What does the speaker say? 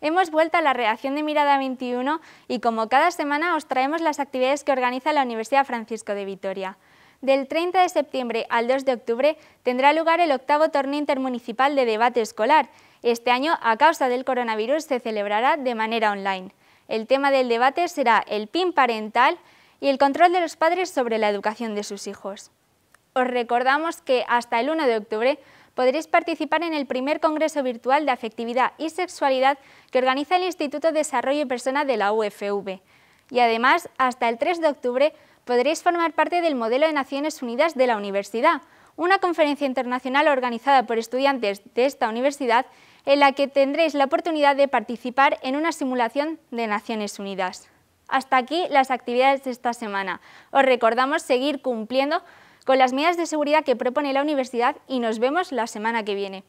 Hemos vuelto a la redacción de Mirada 21 y como cada semana os traemos las actividades que organiza la Universidad Francisco de Vitoria. Del 30 de septiembre al 2 de octubre tendrá lugar el octavo torneo intermunicipal de debate escolar. Este año, a causa del coronavirus, se celebrará de manera online. El tema del debate será el PIN parental y el control de los padres sobre la educación de sus hijos os recordamos que hasta el 1 de octubre podréis participar en el primer Congreso Virtual de Afectividad y Sexualidad que organiza el Instituto de Desarrollo y Persona de la UFV. Y además, hasta el 3 de octubre podréis formar parte del modelo de Naciones Unidas de la Universidad, una conferencia internacional organizada por estudiantes de esta universidad en la que tendréis la oportunidad de participar en una simulación de Naciones Unidas. Hasta aquí las actividades de esta semana. Os recordamos seguir cumpliendo con las medidas de seguridad que propone la universidad y nos vemos la semana que viene.